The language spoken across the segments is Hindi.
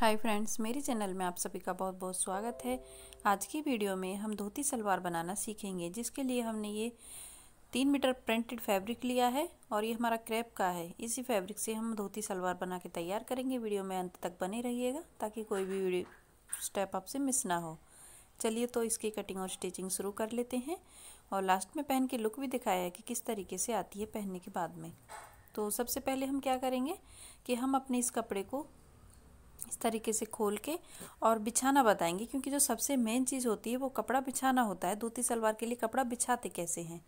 हाय फ्रेंड्स मेरे चैनल में आप सभी का बहुत बहुत स्वागत है आज की वीडियो में हम धोती सलवार बनाना सीखेंगे जिसके लिए हमने ये तीन मीटर प्रिंटेड फैब्रिक लिया है और ये हमारा क्रेप का है इसी फैब्रिक से हम धोती सलवार बना के तैयार करेंगे वीडियो में अंत तक बने रहिएगा ताकि कोई भी स्टेप आपसे मिस ना हो चलिए तो इसकी कटिंग और स्टिचिंग शुरू कर लेते हैं और लास्ट में पहन के लुक भी दिखाया है कि किस तरीके से आती है पहनने के बाद में तो सबसे पहले हम क्या करेंगे कि हम अपने इस कपड़े को इस तरीके से खोल के और बिछाना बताएंगे क्योंकि जो सबसे मेन चीज़ होती है वो कपड़ा बिछाना होता है धोती सलवार के लिए कपड़ा बिछाते कैसे हैं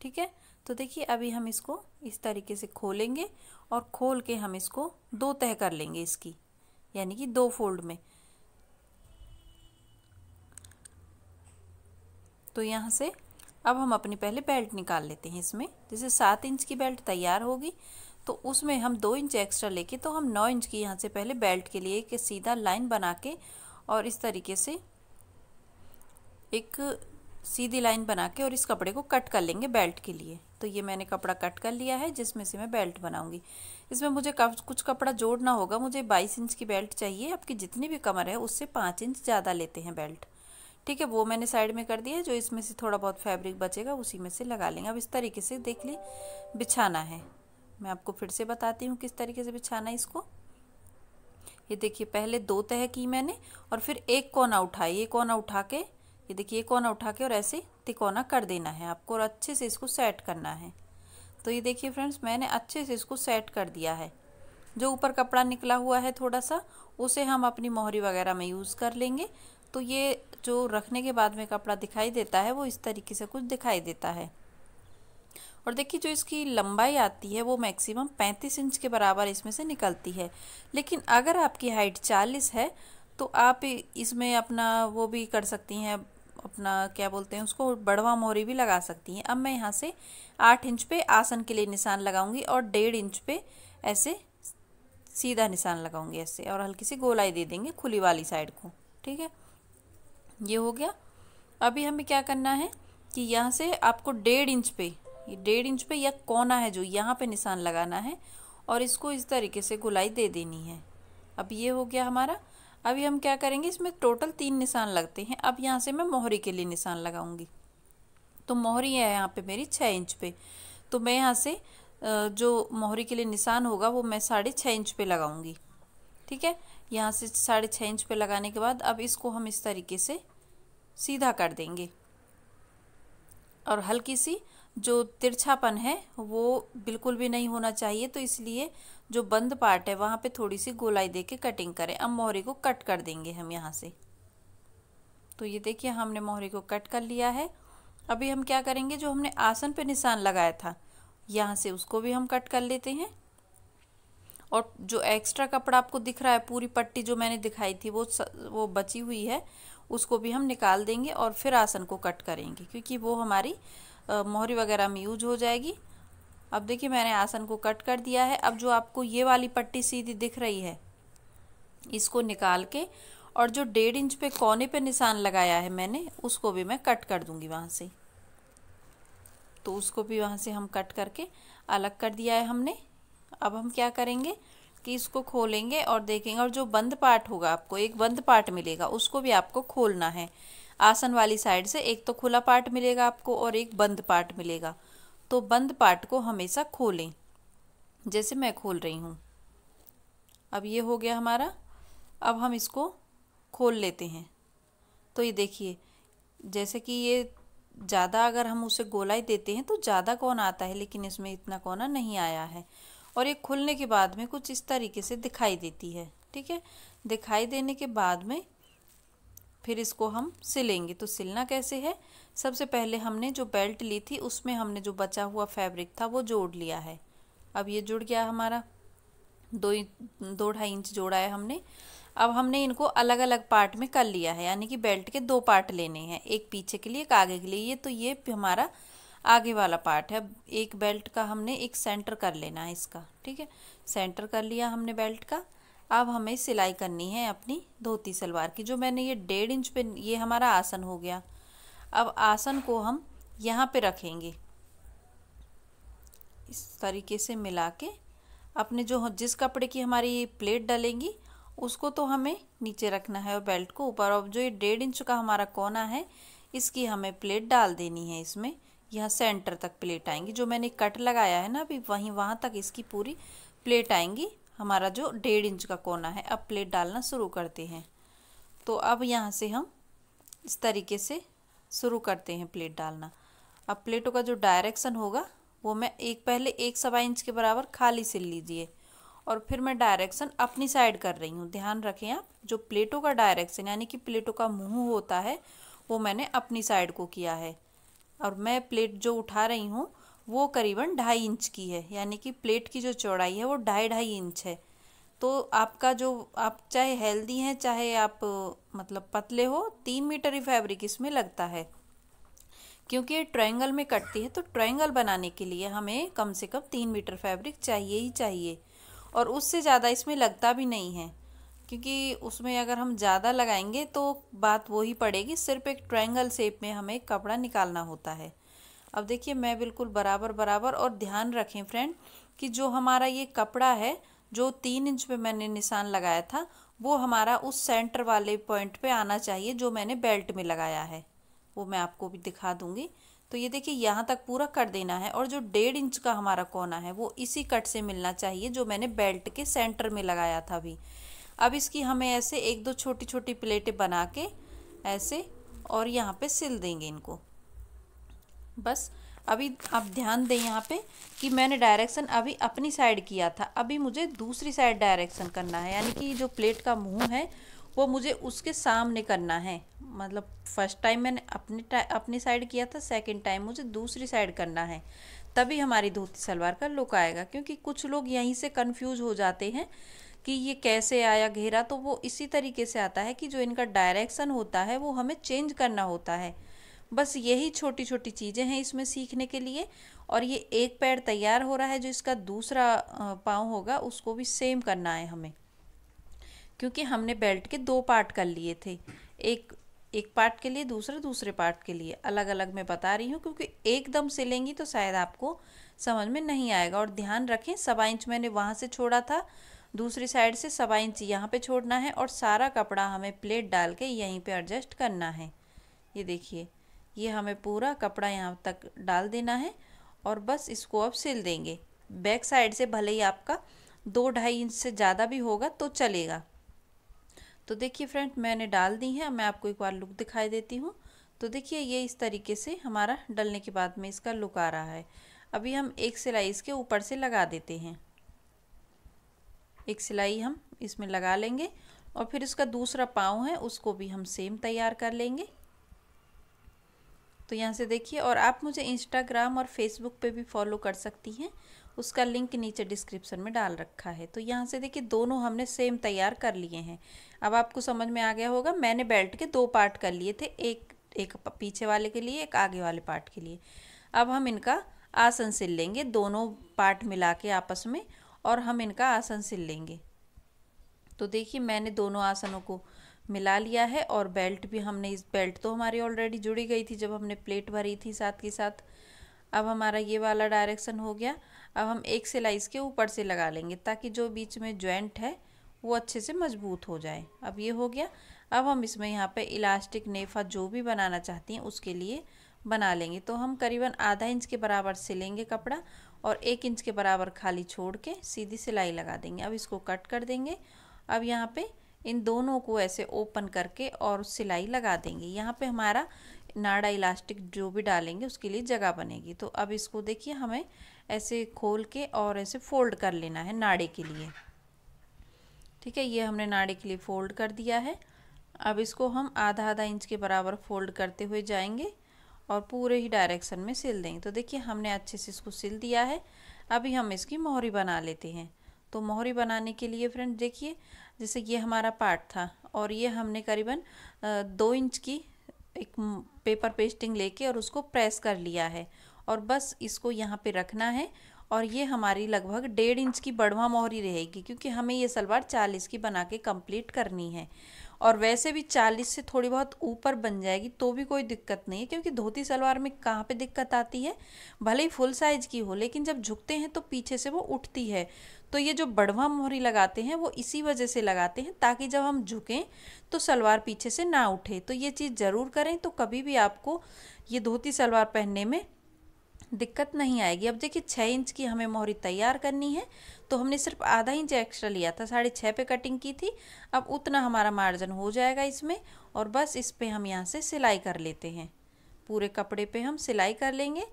ठीक है तो देखिए अभी हम इसको इस तरीके से खोलेंगे और खोल के हम इसको दो तह कर लेंगे इसकी यानी कि दो फोल्ड में तो यहाँ से अब हम अपनी पहले बेल्ट निकाल लेते हैं इसमें जैसे सात इंच की बेल्ट तैयार होगी तो उसमें हम दो इंच एक्स्ट्रा लेके तो हम नौ इंच की यहाँ से पहले बेल्ट के लिए एक सीधा लाइन बना के और इस तरीके से एक सीधी लाइन बना के और इस कपड़े को कट कर लेंगे बेल्ट के लिए तो ये मैंने कपड़ा कट कर लिया है जिसमें से मैं बेल्ट बनाऊंगी इसमें मुझे कुछ कपड़ा जोड़ना होगा मुझे बाईस इंच की बेल्ट चाहिए आपकी जितनी भी कमर है उससे पाँच इंच ज़्यादा लेते हैं बेल्ट ठीक है वो मैंने साइड में कर दिया जो इसमें से थोड़ा बहुत फैब्रिक बचेगा उसी में से लगा लेंगे अब इस तरीके से देख लें बिछाना है मैं आपको फिर से बताती हूँ किस तरीके से बिछाना है इसको ये देखिए पहले दो तह की मैंने और फिर एक कोना उठाई ये कोना उठा के ये देखिए कोना उठा के और ऐसे तिकोना कर देना है आपको और अच्छे से इसको सेट करना है तो ये देखिए फ्रेंड्स मैंने अच्छे से इसको सेट कर दिया है जो ऊपर कपड़ा निकला हुआ है थोड़ा सा उसे हम अपनी मोहरी वगैरह में यूज़ कर लेंगे तो ये जो रखने के बाद में कपड़ा दिखाई देता है वो इस तरीके से कुछ दिखाई देता है और देखिए जो इसकी लंबाई आती है वो मैक्सिमम 35 इंच के बराबर इसमें से निकलती है लेकिन अगर आपकी हाइट 40 है तो आप इसमें अपना वो भी कर सकती हैं अपना क्या बोलते हैं उसको बढ़वा मोहरी भी लगा सकती हैं अब मैं यहाँ से आठ इंच पे आसन के लिए निशान लगाऊंगी और डेढ़ इंच पे ऐसे सीधा निशान लगाऊंगी ऐसे और हल्की सी गोलाई दे देंगे खुली वाली साइड को ठीक है ये हो गया अभी हमें क्या करना है कि यहाँ से आपको डेढ़ इंच पे ये डेढ़ इंच पे या कोना है जो यहाँ पे निशान लगाना है और इसको इस तरीके से गुलाई दे देनी है अब ये हो गया हमारा अभी हम क्या करेंगे इसमें टोटल तीन निशान लगते हैं अब यहाँ से मैं मोहरी के लिए निशान लगाऊंगी तो मोहरी है यहाँ पे मेरी छः इंच पे तो मैं यहाँ से जो मोहरी के लिए निशान होगा वो मैं साढ़े छः इंच पे लगाऊंगी ठीक है यहाँ से साढ़े छः इंच पे लगाने के बाद अब इसको हम इस तरीके से सीधा कर देंगे और हल्की सी जो तिरछापन है वो बिल्कुल भी नहीं होना चाहिए तो इसलिए जो बंद पार्ट है वहाँ पे थोड़ी सी गोलाई दे के कटिंग करें अब मोहरे को कट कर देंगे हम यहाँ से तो ये देखिए हमने मोहरे को कट कर लिया है अभी हम क्या करेंगे जो हमने आसन पे निशान लगाया था यहाँ से उसको भी हम कट कर लेते हैं और जो एक्स्ट्रा कपड़ा आपको दिख रहा है पूरी पट्टी जो मैंने दिखाई थी वो स, वो बची हुई है उसको भी हम निकाल देंगे और फिर आसन को कट करेंगे क्योंकि वो हमारी मोहरी वगैरह में यूज हो जाएगी अब देखिए मैंने आसन को कट कर दिया है अब जो आपको ये वाली पट्टी सीधी दिख रही है इसको निकाल के और जो डेढ़ इंच पे कोने पे निशान लगाया है मैंने उसको भी मैं कट कर दूंगी वहाँ से तो उसको भी वहाँ से हम कट करके अलग कर दिया है हमने अब हम क्या करेंगे कि इसको खोलेंगे और देखेंगे और जो बंद पार्ट होगा आपको एक बंद पार्ट मिलेगा उसको भी आपको खोलना है आसन वाली साइड से एक तो खुला पार्ट मिलेगा आपको और एक बंद पार्ट मिलेगा तो बंद पार्ट को हमेशा खोलें जैसे मैं खोल रही हूँ अब ये हो गया हमारा अब हम इसको खोल लेते हैं तो ये देखिए जैसे कि ये ज़्यादा अगर हम उसे गोलाई देते हैं तो ज़्यादा कोना आता है लेकिन इसमें इतना कोना नहीं आया है और ये खुलने के बाद में कुछ इस तरीके से दिखाई देती है ठीक है दिखाई देने के बाद में फिर इसको हम सिलेंगे तो सिलना कैसे है सबसे पहले हमने जो बेल्ट ली थी उसमें हमने जो बचा हुआ फैब्रिक था वो जोड़ लिया है अब ये जुड़ गया हमारा दो दो ढाई इंच जोड़ा है हमने अब हमने इनको अलग अलग पार्ट में कर लिया है यानी कि बेल्ट के दो पार्ट लेने हैं एक पीछे के लिए एक आगे के लिए ये तो ये हमारा आगे वाला पार्ट है एक बेल्ट का हमने एक सेंटर कर लेना है इसका ठीक है सेंटर कर लिया हमने बेल्ट का अब हमें सिलाई करनी है अपनी धोती सलवार की जो मैंने ये डेढ़ इंच पे ये हमारा आसन हो गया अब आसन को हम यहाँ पे रखेंगे इस तरीके से मिला के अपने जो जिस कपड़े की हमारी प्लेट डलेंगी उसको तो हमें नीचे रखना है और बेल्ट को ऊपर और जो ये डेढ़ इंच का हमारा कोना है इसकी हमें प्लेट डाल देनी है इसमें यहाँ सेंटर तक प्लेट आएंगी जो मैंने कट लगाया है ना अभी वहीं वहाँ तक इसकी पूरी प्लेट आएंगी हमारा जो डेढ़ इंच का कोना है अब प्लेट डालना शुरू करते हैं तो अब यहाँ से हम इस तरीके से शुरू करते हैं प्लेट डालना अब प्लेटों का जो डायरेक्शन होगा वो मैं एक पहले एक सवा इंच के बराबर खाली सिल लीजिए और फिर मैं डायरेक्शन अपनी साइड कर रही हूँ ध्यान रखें आप जो प्लेटों का डायरेक्शन यानी कि प्लेटों का मुँह होता है वो मैंने अपनी साइड को किया है और मैं प्लेट जो उठा रही हूँ वो करीबन ढाई इंच की है यानी कि प्लेट की जो चौड़ाई है वो ढाई ढाई इंच है तो आपका जो आप चाहे हेल्दी हैं चाहे आप मतलब पतले हो तीन मीटर ही फैब्रिक इसमें लगता है क्योंकि ये ट्रायंगल में कटती है तो ट्रायंगल बनाने के लिए हमें कम से कम तीन मीटर फैब्रिक चाहिए ही चाहिए और उससे ज़्यादा इसमें लगता भी नहीं है क्योंकि उसमें अगर हम ज़्यादा लगाएंगे तो बात वही पड़ेगी सिर्फ एक ट्रायंगल शेप में हमें कपड़ा निकालना होता है अब देखिए मैं बिल्कुल बराबर बराबर और ध्यान रखें फ्रेंड कि जो हमारा ये कपड़ा है जो तीन इंच पे मैंने निशान लगाया था वो हमारा उस सेंटर वाले पॉइंट पे आना चाहिए जो मैंने बेल्ट में लगाया है वो मैं आपको भी दिखा दूंगी तो ये देखिए यहाँ तक पूरा कर देना है और जो डेढ़ इंच का हमारा कोना है वो इसी कट से मिलना चाहिए जो मैंने बेल्ट के सेंटर में लगाया था अभी अब इसकी हमें ऐसे एक दो छोटी छोटी प्लेटें बना के ऐसे और यहाँ पे सिल देंगे इनको बस अभी आप ध्यान दें यहाँ पे कि मैंने डायरेक्शन अभी अपनी साइड किया था अभी मुझे दूसरी साइड डायरेक्शन करना है यानी कि जो प्लेट का मुंह है वो मुझे उसके सामने करना है मतलब फर्स्ट टाइम मैंने अपने अपनी साइड किया था सेकंड टाइम मुझे दूसरी साइड करना है तभी हमारी धोती सलवार का लुक आएगा क्योंकि कुछ लोग यहीं से कन्फ्यूज़ हो जाते हैं कि ये कैसे आया घेरा तो वो इसी तरीके से आता है कि जो इनका डायरेक्शन होता है वो हमें चेंज करना होता है बस यही छोटी छोटी चीज़ें हैं इसमें सीखने के लिए और ये एक पैर तैयार हो रहा है जो इसका दूसरा पाँव होगा उसको भी सेम करना है हमें क्योंकि हमने बेल्ट के दो पार्ट कर लिए थे एक एक पार्ट के लिए दूसरे दूसरे पार्ट के लिए अलग अलग मैं बता रही हूँ क्योंकि एकदम से लेंगी तो शायद आपको समझ में नहीं आएगा और ध्यान रखें सवा इंच मैंने वहाँ से छोड़ा था दूसरी साइड से सवा इंच यहाँ पे छोड़ना है और सारा कपड़ा हमें प्लेट डाल के यहीं पे एडजस्ट करना है ये देखिए ये हमें पूरा कपड़ा यहाँ तक डाल देना है और बस इसको अब सिल देंगे बैक साइड से भले ही आपका दो ढाई इंच से ज़्यादा भी होगा तो चलेगा तो देखिए फ्रेंड मैंने डाल दी है मैं आपको एक बार लुक दिखाई देती हूँ तो देखिए ये इस तरीके से हमारा डलने के बाद में इसका लुक आ रहा है अभी हम एक सिलाई इसके ऊपर से लगा देते हैं एक सिलाई हम इसमें लगा लेंगे और फिर इसका दूसरा पाँव है उसको भी हम सेम तैयार कर लेंगे तो यहाँ से देखिए और आप मुझे इंस्टाग्राम और फेसबुक पे भी फॉलो कर सकती हैं उसका लिंक नीचे डिस्क्रिप्शन में डाल रखा है तो यहाँ से देखिए दोनों हमने सेम तैयार कर लिए हैं अब आपको समझ में आ गया होगा मैंने बेल्ट के दो पार्ट कर लिए थे एक एक पीछे वाले के लिए एक आगे वाले पार्ट के लिए अब हम इनका आसन सिल लेंगे दोनों पार्ट मिला के आपस में और हम इनका आसन सिल लेंगे तो देखिए मैंने दोनों आसनों को मिला लिया है और बेल्ट भी हमने इस बेल्ट तो हमारी ऑलरेडी जुड़ी गई थी जब हमने प्लेट भरी थी साथ के साथ अब हमारा ये वाला डायरेक्शन हो गया अब हम एक सिलाई इसके ऊपर से लगा लेंगे ताकि जो बीच में ज्वाइंट है वो अच्छे से मजबूत हो जाए अब ये हो गया अब हम इसमें यहाँ पे इलास्टिक नेफा जो भी बनाना चाहती हैं उसके लिए बना लेंगे तो हम करीबन आधा इंच के बराबर सिलेंगे कपड़ा और एक इंच के बराबर खाली छोड़ के सीधी सिलाई लगा देंगे अब इसको कट कर देंगे अब यहाँ पे इन दोनों को ऐसे ओपन करके और सिलाई लगा देंगे यहाँ पे हमारा नाड़ा इलास्टिक जो भी डालेंगे उसके लिए जगह बनेगी तो अब इसको देखिए हमें ऐसे खोल के और ऐसे फोल्ड कर लेना है नाड़े के लिए ठीक है ये हमने नाड़े के लिए फोल्ड कर दिया है अब इसको हम आधा आधा इंच के बराबर फोल्ड करते हुए जाएंगे और पूरे ही डायरेक्शन में सिल देंगे तो देखिए हमने अच्छे से इसको सिल दिया है अभी हम इसकी मोहरी बना लेते हैं तो मोहरी बनाने के लिए फ्रेंड देखिए जैसे ये हमारा पार्ट था और ये हमने करीबन दो इंच की एक पेपर पेस्टिंग लेके और उसको प्रेस कर लिया है और बस इसको यहाँ पे रखना है और ये हमारी लगभग डेढ़ इंच की बढ़वा मोहरी रहेगी क्योंकि हमें ये सलवार चालीस की बना के कम्प्लीट करनी है और वैसे भी चालीस से थोड़ी बहुत ऊपर बन जाएगी तो भी कोई दिक्कत नहीं है क्योंकि धोती सलवार में कहाँ पे दिक्कत आती है भले ही फुल साइज़ की हो लेकिन जब झुकते हैं तो पीछे से वो उठती है तो ये जो बढ़वा मोहरी लगाते हैं वो इसी वजह से लगाते हैं ताकि जब हम झुकें तो सलवार पीछे से ना उठे तो ये चीज़ ज़रूर करें तो कभी भी आपको ये धोती सलवार पहनने में दिक्कत नहीं आएगी अब देखिए छः इंच की हमें मोहरी तैयार करनी है तो हमने सिर्फ आधा इंच एक्स्ट्रा लिया था साढ़े छः पे कटिंग की थी अब उतना हमारा मार्जिन हो जाएगा इसमें और बस इस पर हम यहाँ से सिलाई कर लेते हैं पूरे कपड़े पे हम सिलाई कर लेंगे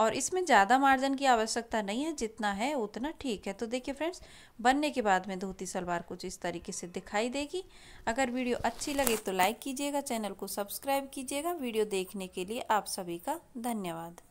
और इसमें ज़्यादा मार्जिन की आवश्यकता नहीं है जितना है उतना ठीक है तो देखिए फ्रेंड्स बनने के बाद में धोती सलवार कुछ इस तरीके से दिखाई देगी अगर वीडियो अच्छी लगे तो लाइक कीजिएगा चैनल को सब्सक्राइब कीजिएगा वीडियो देखने के लिए आप सभी का धन्यवाद